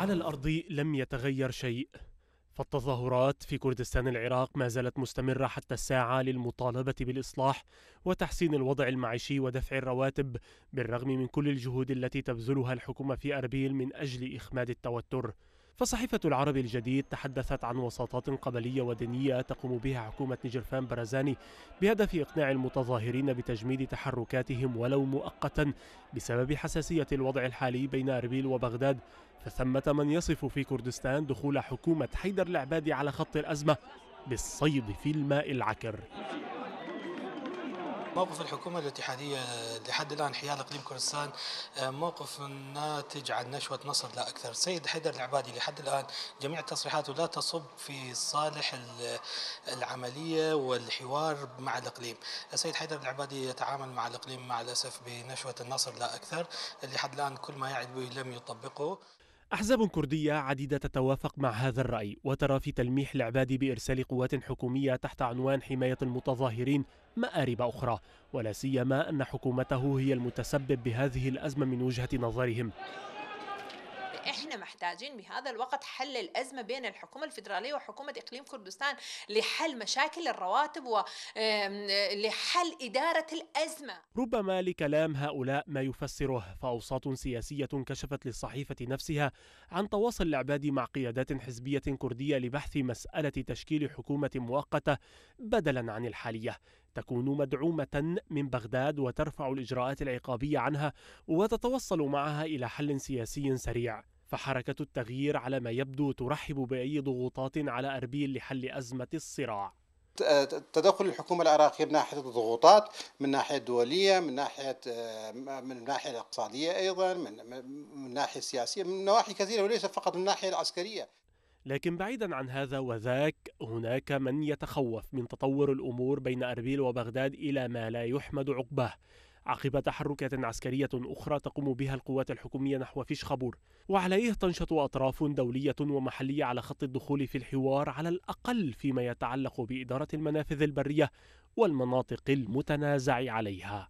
على الأرض لم يتغير شيء فالتظاهرات في كردستان العراق ما زالت مستمرة حتى الساعة للمطالبة بالإصلاح وتحسين الوضع المعيشي ودفع الرواتب بالرغم من كل الجهود التي تبذلها الحكومة في أربيل من أجل إخماد التوتر فصحيفة العرب الجديد تحدثت عن وساطات قبلية ودينية تقوم بها حكومة نجرفان برزاني بهدف إقناع المتظاهرين بتجميد تحركاتهم ولو مؤقتا بسبب حساسية الوضع الحالي بين أربيل وبغداد فثمة من يصف في كردستان دخول حكومة حيدر العبادي على خط الأزمة بالصيد في الماء العكر موقف الحكومة الاتحادية لحد الآن حيال إقليم كردستان آه، موقف ناتج عن نشوة نصر لا أكثر سيد حيدر العبادي لحد الآن جميع تصريحاته لا تصب في صالح العملية والحوار مع الإقليم السيد حيدر العبادي يتعامل مع الإقليم مع الأسف بنشوة النصر لا أكثر لحد الآن كل ما يعد به لم يطبقه أحزاب كردية عديدة تتوافق مع هذا الرأي وترى في تلميح العبادي بإرسال قوات حكومية تحت عنوان حماية المتظاهرين مآرب أخرى ولا سيما أن حكومته هي المتسبب بهذه الأزمة من وجهة نظرهم احنا محتاجين بهذا الوقت حل الازمه بين الحكومه الفدراليه وحكومه اقليم كردستان لحل مشاكل الرواتب ولحل اداره الازمه. ربما لكلام هؤلاء ما يفسره فاوساط سياسيه كشفت للصحيفه نفسها عن تواصل العبادي مع قيادات حزبيه كرديه لبحث مساله تشكيل حكومه مؤقته بدلا عن الحاليه. تكون مدعومة من بغداد وترفع الإجراءات العقابية عنها وتتوصل معها إلى حل سياسي سريع فحركة التغيير على ما يبدو ترحب بأي ضغوطات على أربيل لحل أزمة الصراع آه، تدخل الحكومه العراقيه من ناحيه الضغوطات من ناحيه دوليه من ناحيه آه، آه، من ناحيه الاقتصاديه ايضا من من ناحيه سياسيه من نواحي كثيره وليس فقط من الناحيه العسكريه لكن بعيدا عن هذا وذاك هناك من يتخوف من تطور الامور بين اربيل وبغداد الى ما لا يحمد عقباه عقب تحركات عسكرية أخرى تقوم بها القوات الحكومية نحو فيشخابور وعليه إيه تنشط أطراف دولية ومحلية على خط الدخول في الحوار على الأقل فيما يتعلق بإدارة المنافذ البرية والمناطق المتنازع عليها